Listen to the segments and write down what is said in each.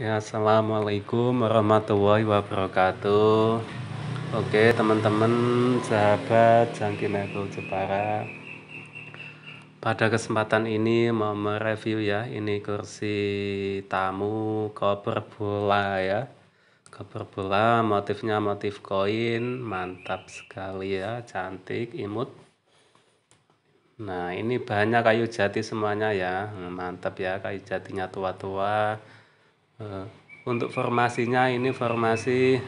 Ya, assalamualaikum warahmatullahi wabarakatuh. Oke, teman-teman, sahabat Jangki Jepara. Pada kesempatan ini mau mereview ya, ini kursi tamu koper bola ya. Koper bola motifnya motif koin, mantap sekali ya, cantik, imut. Nah, ini banyak kayu jati semuanya ya. Hmm, mantap ya, kayu jatinya tua-tua Eh, untuk formasinya ini formasi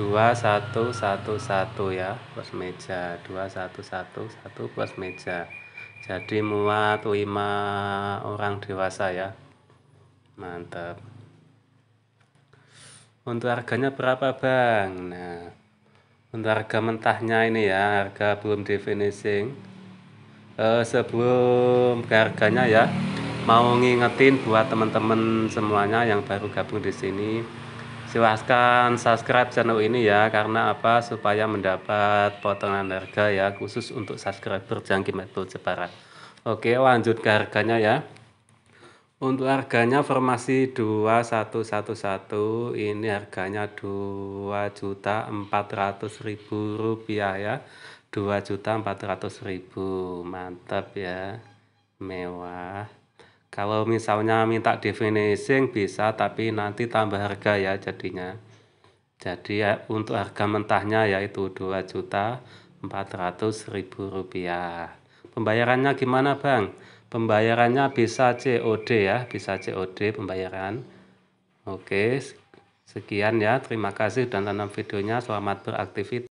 2111 ya, bos meja 2111 bos meja. Jadi muat 5 orang dewasa ya. Mantap. Untuk harganya berapa, Bang? Nah, untuk harga mentahnya ini ya, harga belum di finishing. uh, sebelum harganya ya, mau ngingetin buat teman-teman semuanya yang baru gabung di sini silahkan subscribe channel ini ya karena apa supaya mendapat potongan harga ya khusus untuk subscriber jangki metode Jepara oke lanjut ke harganya ya untuk harganya formasi 2111 ini harganya 2.400.000 rupiah ya 2.400.000 mantap ya mewah kalau misalnya minta definisi bisa tapi nanti tambah harga ya jadinya. Jadi ya, untuk harga mentahnya yaitu dua juta rupiah. Pembayarannya gimana bang? Pembayarannya bisa COD ya, bisa COD pembayaran. Oke, sekian ya. Terima kasih dan tonton videonya. Selamat beraktivitas.